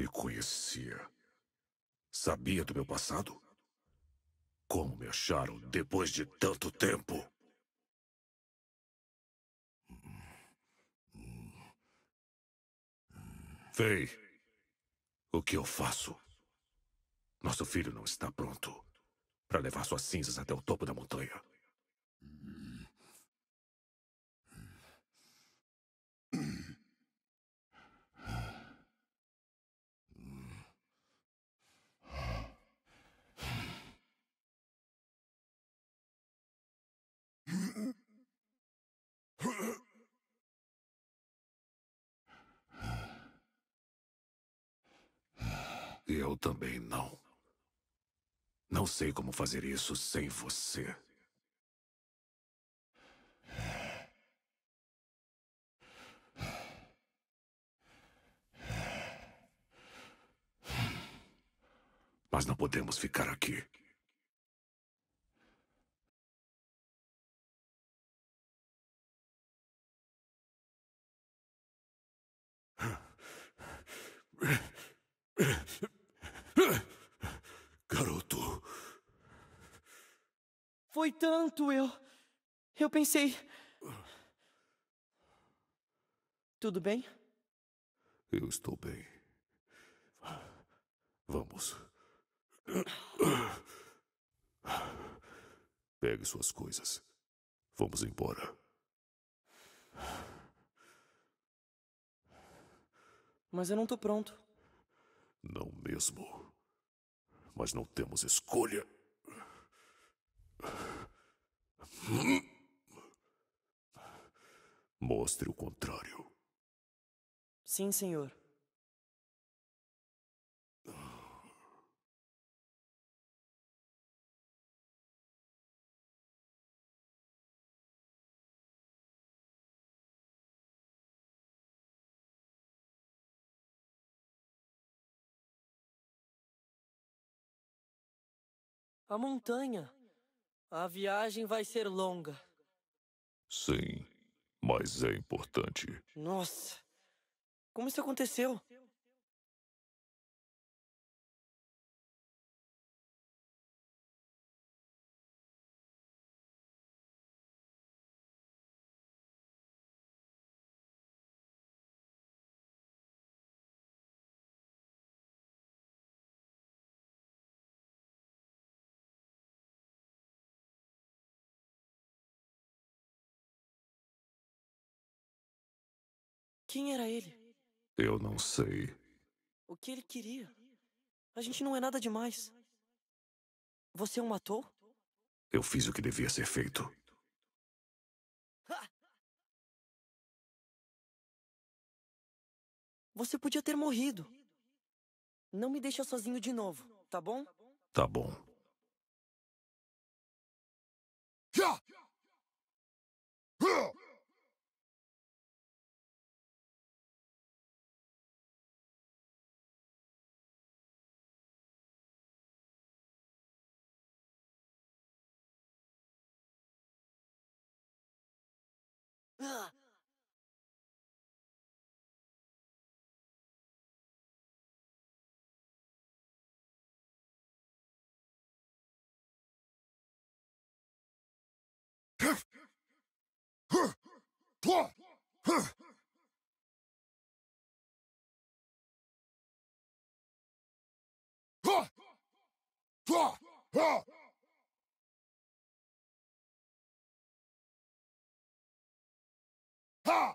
Me conhecia. Sabia do meu passado? Como me acharam depois de tanto tempo? Fei, o que eu faço? Nosso filho não está pronto para levar suas cinzas até o topo da montanha. Eu também não. Não sei como fazer isso sem você. Mas não podemos ficar aqui. Garoto. Foi tanto, eu. Eu pensei. Tudo bem? Eu estou bem. Vamos. Pegue suas coisas. Vamos embora. Mas eu não tô pronto. Não mesmo. Mas não temos escolha. Mostre o contrário. Sim, senhor. A montanha. A viagem vai ser longa. Sim, mas é importante. Nossa, como isso aconteceu? Quem era ele? Eu não sei. O que ele queria? A gente não é nada demais. Você o matou? Eu fiz o que devia ser feito. Você podia ter morrido. Não me deixa sozinho de novo, tá bom? Tá bom. Huh. Huh. Huh. Huh. Ha!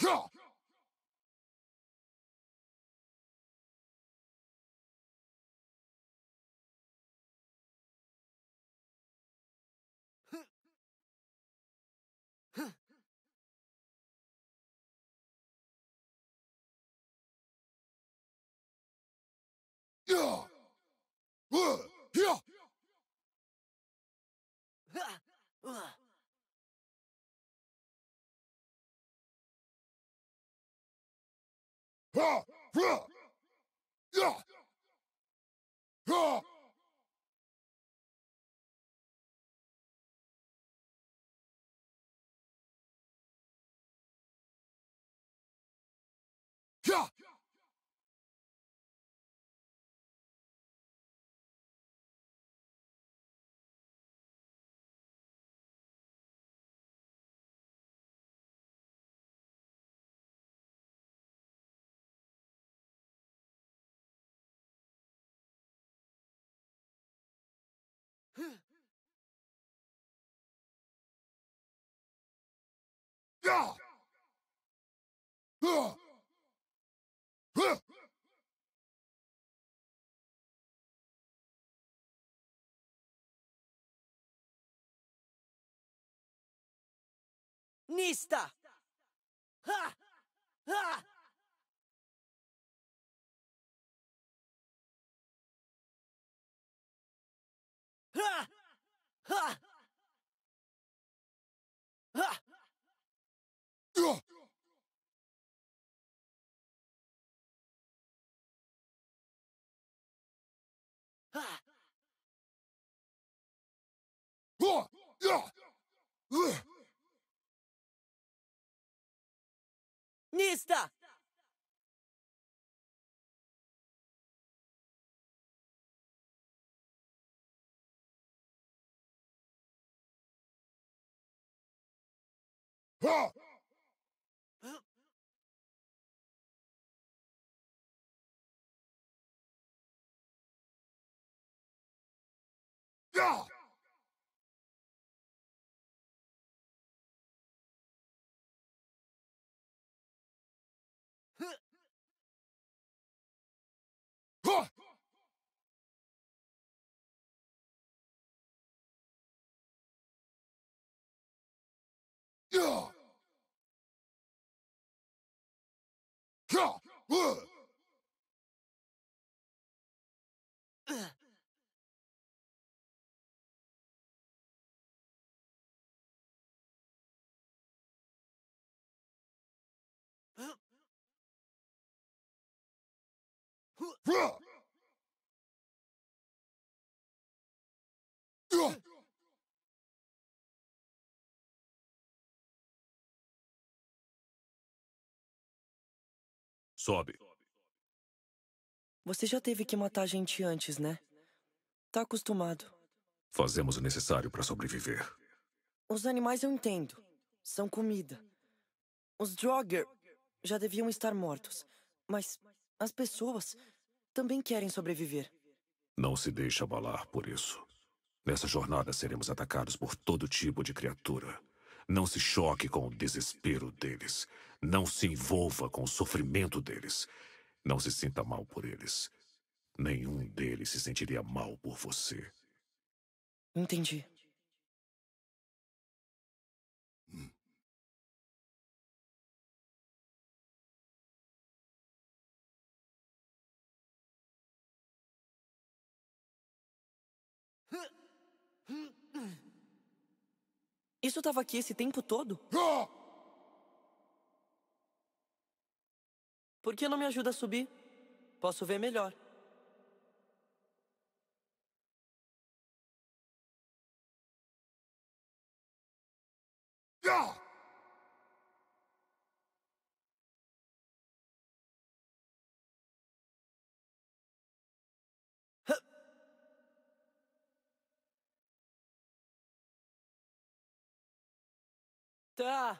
Go! Yeah! Uh! Yeah! Uh! Uh! Yeah! God! Huh! Huh! Nista! Ha! Ha! Ha! Ha! Ha! Nista! Ha! Yeah. Huh? Sobe. Você já teve que matar gente antes, né? Tá acostumado. Fazemos o necessário para sobreviver. Os animais eu entendo. São comida. Os Drogger já deviam estar mortos. Mas as pessoas também querem sobreviver. Não se deixe abalar por isso. Nessa jornada seremos atacados por todo tipo de criatura. Não se choque com o desespero deles. Não se envolva com o sofrimento deles. Não se sinta mal por eles. Nenhum deles se sentiria mal por você. Entendi. Hum. Isso estava aqui esse tempo todo? Ah! Por que não me ajuda a subir? Posso ver melhor. Tá.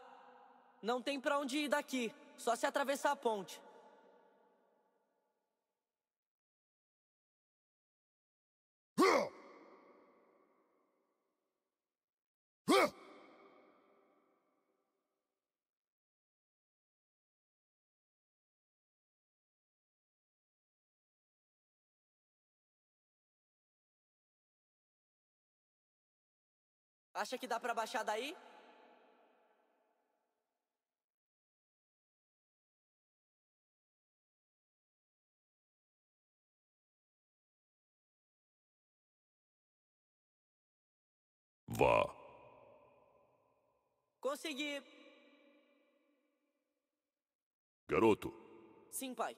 Não tem pra onde ir daqui. Só se atravessar a ponte. Acha que dá para baixar daí? Vá. Consegui. Garoto. Sim, pai.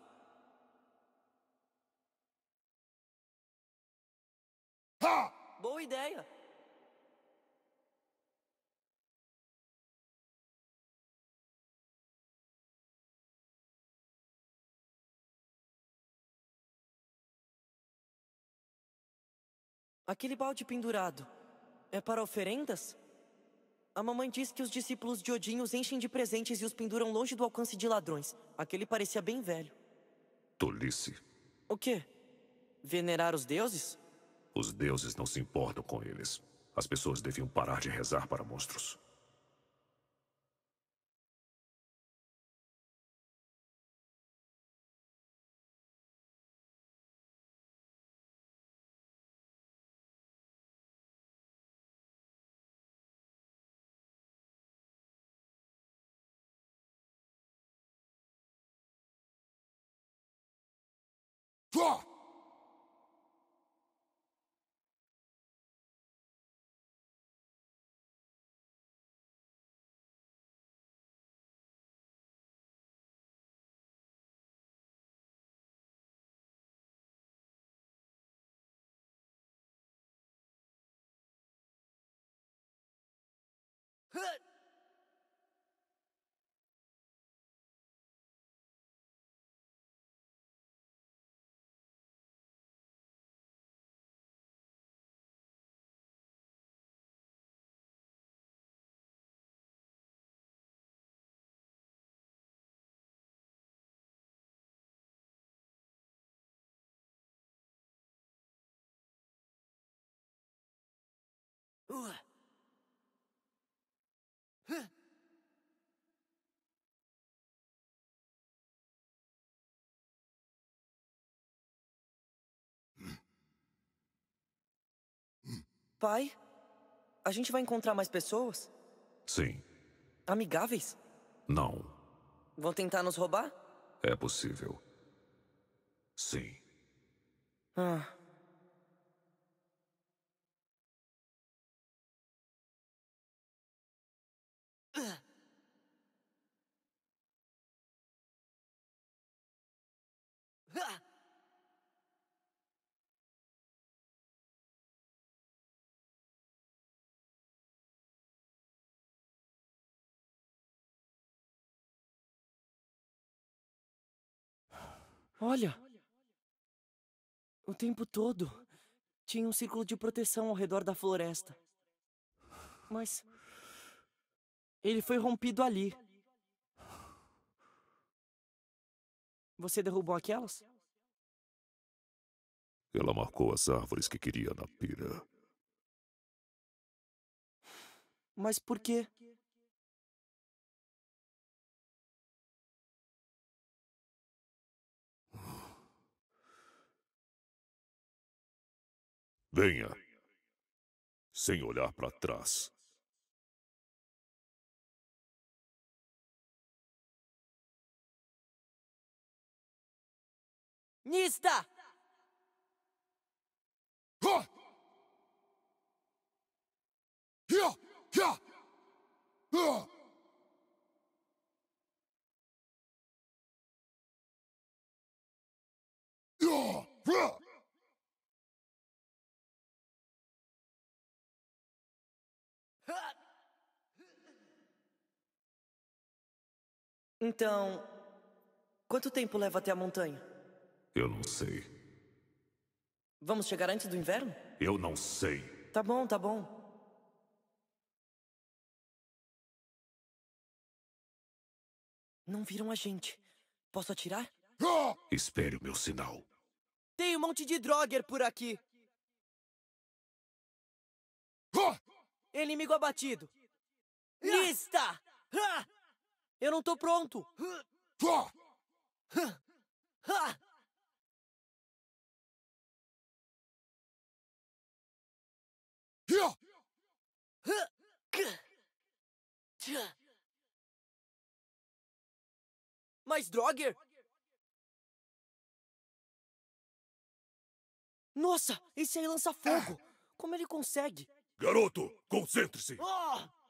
Ha! Boa ideia. Aquele balde pendurado é para oferendas? A mamãe diz que os discípulos de Odin os enchem de presentes e os penduram longe do alcance de ladrões. Aquele parecia bem velho. Tolice. O quê? Venerar os deuses? Os deuses não se importam com eles. As pessoas deviam parar de rezar para monstros. ふっうわ Pai, a gente vai encontrar mais pessoas? Sim. Amigáveis? Não. Vão tentar nos roubar? É possível. Sim. Ah. Ah! Olha! O tempo todo tinha um círculo de proteção ao redor da floresta. Mas ele foi rompido ali. Você derrubou aquelas? Ela marcou as árvores que queria na pira. Mas por quê? Venha, sem olhar para trás. 西だはっひゃひゃうわよふわはっ Então, quanto tempo leva até a montanha? Eu não sei. Vamos chegar antes do inverno? Eu não sei. Tá bom, tá bom. Não viram a gente. Posso atirar? Ah! Espere o meu sinal. Tem um monte de droger por aqui. Ah! Inimigo abatido. Ah! Lista! Eu não tô pronto. Mas Droger! Nossa, esse aí lança fogo! Como ele consegue? Garoto, concentre-se! Oh!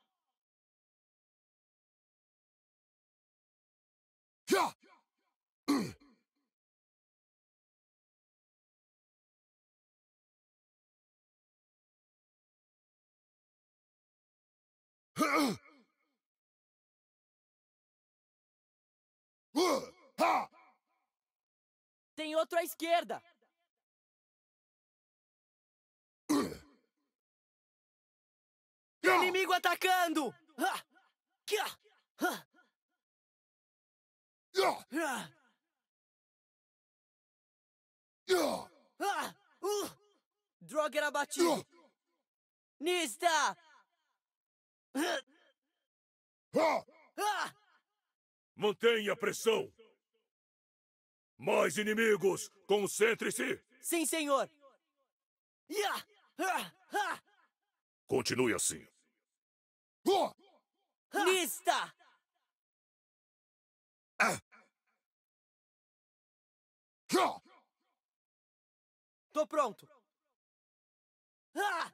Tem outro à esquerda! Inimigo atacando! Droga era batido! Nista! Mantenha a pressão! Mais inimigos! Concentre-se! Sim, senhor! Continue assim. Lista! Ah! Tô pronto! Ah!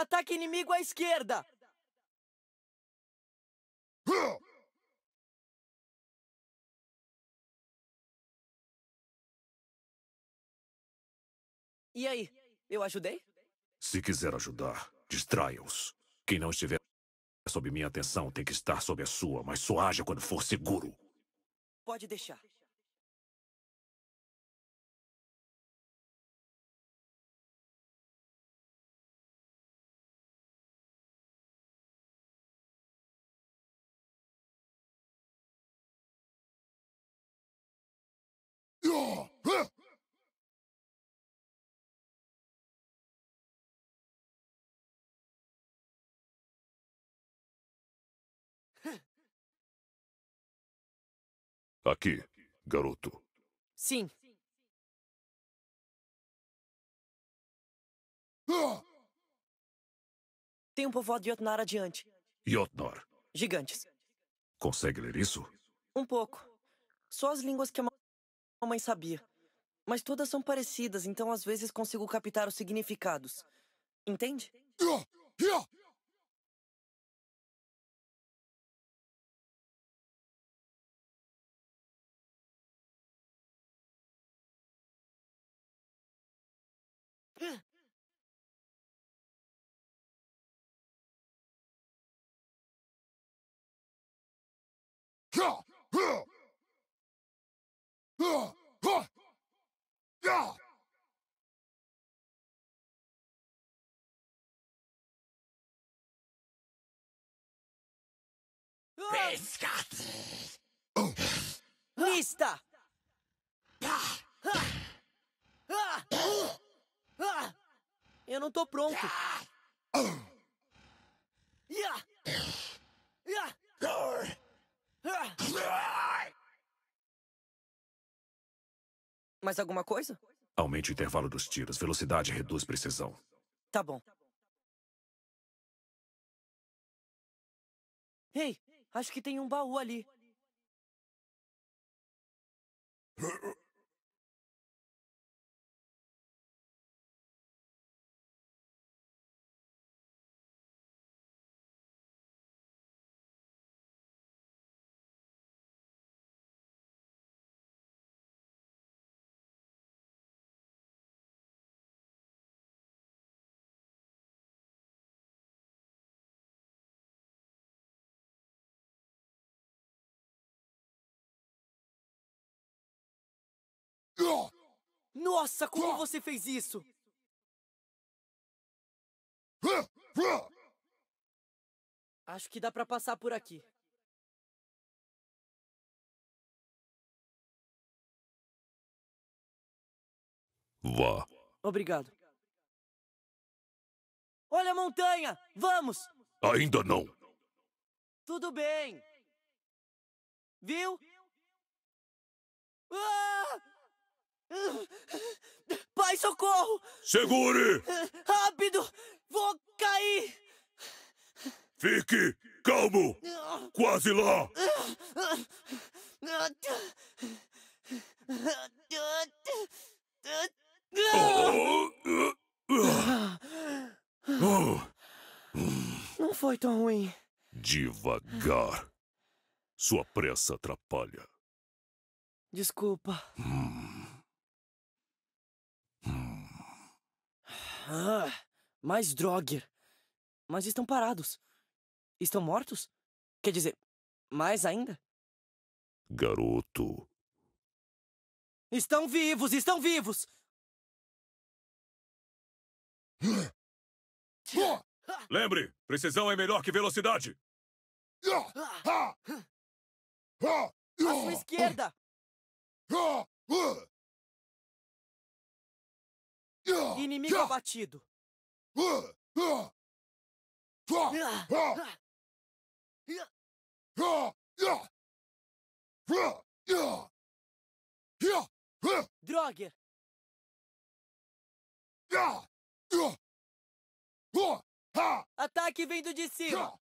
Ataque inimigo à esquerda! E aí, eu ajudei? Se quiser ajudar, distraia-os. Quem não estiver sob minha atenção tem que estar sob a sua, mas só haja quando for seguro. Pode deixar. Aqui, garoto. Sim. Tem um povoado de Yotnar adiante. Yotnar. Gigantes. Consegue ler isso? Um pouco. Só as línguas que a mamãe sabia. Mas todas são parecidas, então às vezes consigo captar os significados. Entende? Pescate! Lista! Eu não tô pronto. Mais alguma coisa? Aumente o intervalo dos tiros. Velocidade reduz precisão. Tá bom. Ei, acho que tem um baú ali. Nossa, como você fez isso? Acho que dá pra passar por aqui. Vá. Obrigado. Olha a montanha! Vamos! Ainda não. Tudo bem. Viu? Ah! Pai, socorro! Segure! Rápido! Vou cair! Fique calmo! Quase lá! Oh. Não foi tão ruim. Devagar. Sua pressa atrapalha. Desculpa. Hum. Ah, mais Drogger. Mas estão parados. Estão mortos? Quer dizer, mais ainda? Garoto. Estão vivos, estão vivos! Lembre, precisão é melhor que velocidade. À sua esquerda! Inimigo abatido. Droger. Ataque vindo de cima.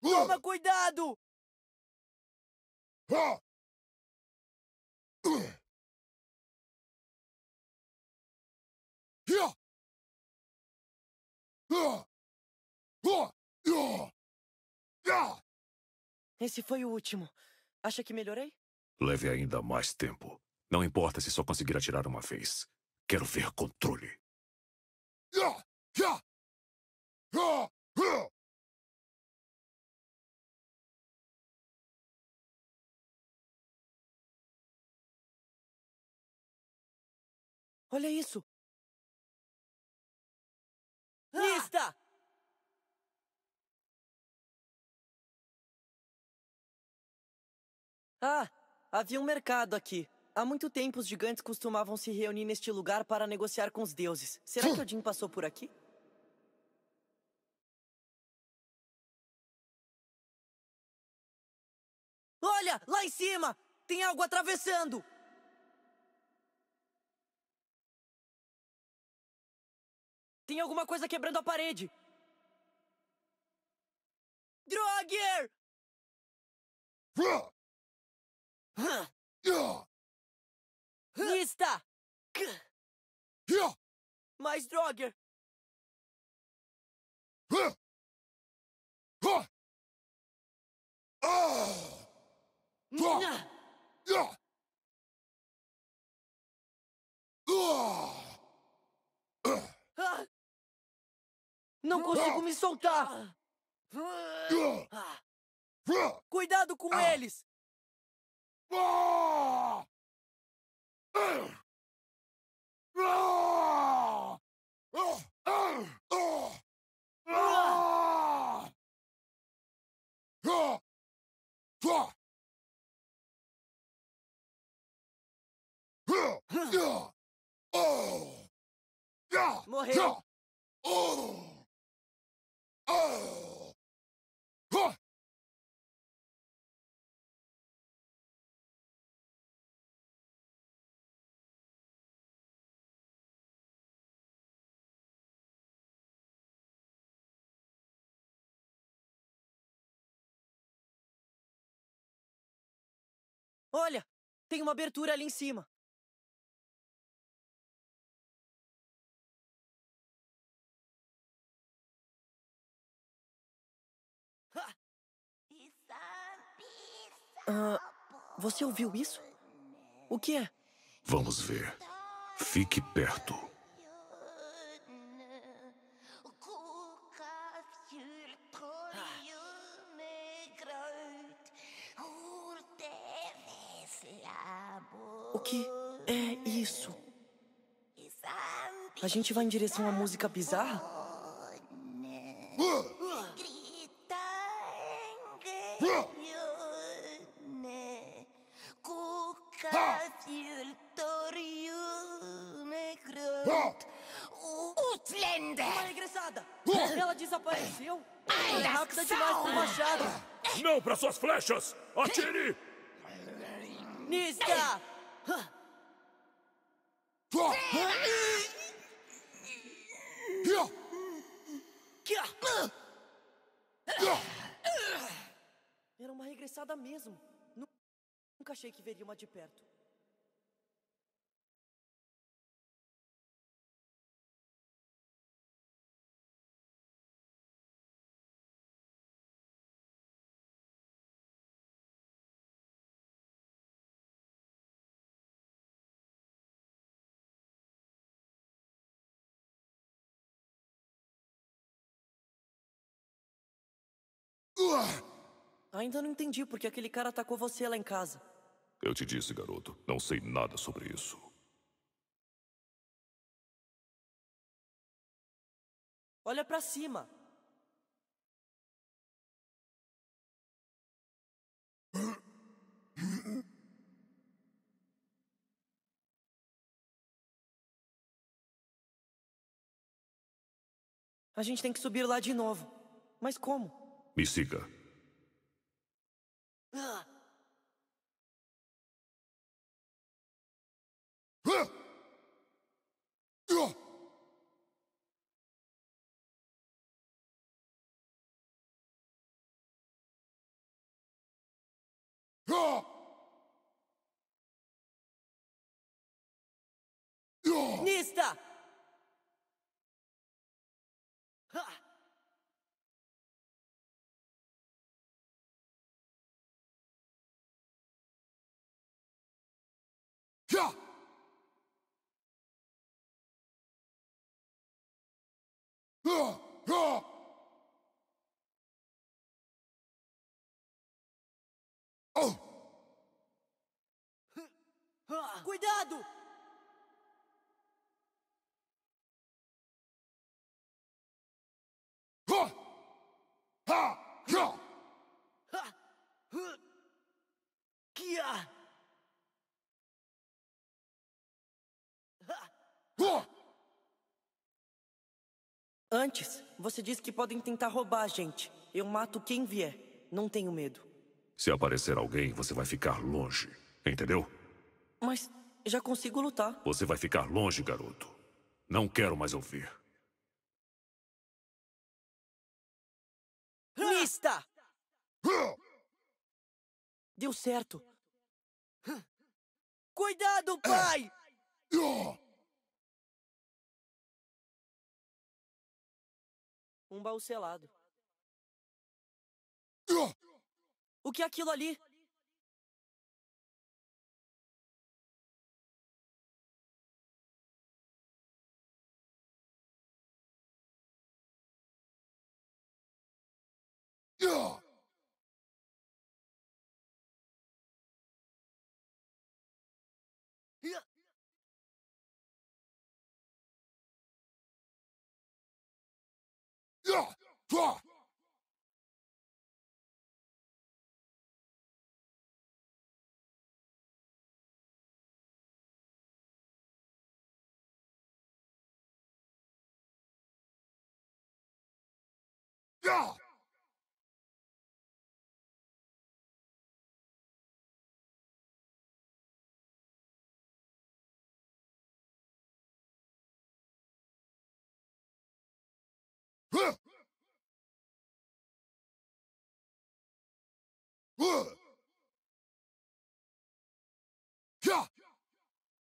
Toma cuidado! Esse foi o último. Acha que melhorei? Leve ainda mais tempo. Não importa se só conseguir atirar uma vez. Quero ver controle. Olha isso! Ah! Lista! Ah, havia um mercado aqui. Há muito tempo os gigantes costumavam se reunir neste lugar para negociar com os deuses. Será que o Jim hum. passou por aqui? Olha, lá em cima! Tem algo atravessando! Tem alguma coisa quebrando a parede! Droger! Huh. Lista! Mais droga! Não consigo me soltar! Cuidado com eles! もう平気。Olha, tem uma abertura ali em cima. Ah! ah, você ouviu isso? O que é? Vamos ver. Fique perto. que é isso? A gente vai em direção à música bizarra? Utlender! Uma Ela desapareceu! Ela é rápida demais pro machado! Não para suas flechas! Atire! Niska! Era uma regressada mesmo. Nunca achei que veria uma de perto. Ainda não entendi porque aquele cara atacou você lá em casa. Eu te disse, garoto, não sei nada sobre isso. Olha para cima. A gente tem que subir lá de novo. Mas como? Me siga. Ah! Cuidado! Antes, você disse que podem tentar roubar a gente. Eu mato quem vier. Não tenho medo. Se aparecer alguém, você vai ficar longe. Entendeu? Mas já consigo lutar. Você vai ficar longe, garoto. Não quero mais ouvir. Lista. Deu certo. Cuidado, pai! um baú selado. O que é aquilo ali? Draw! Huh!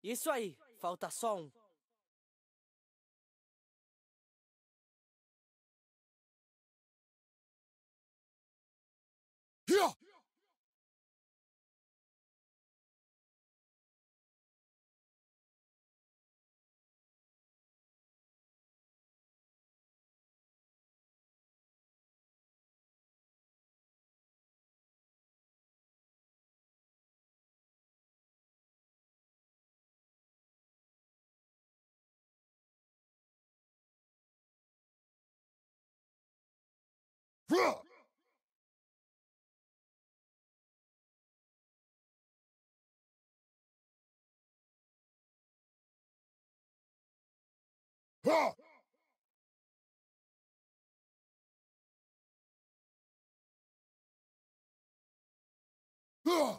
Isso aí, falta só um. Yeah! Bruh! Huh! Huh!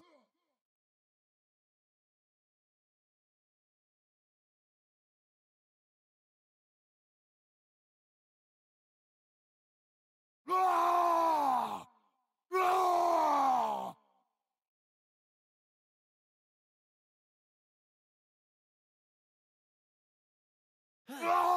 No!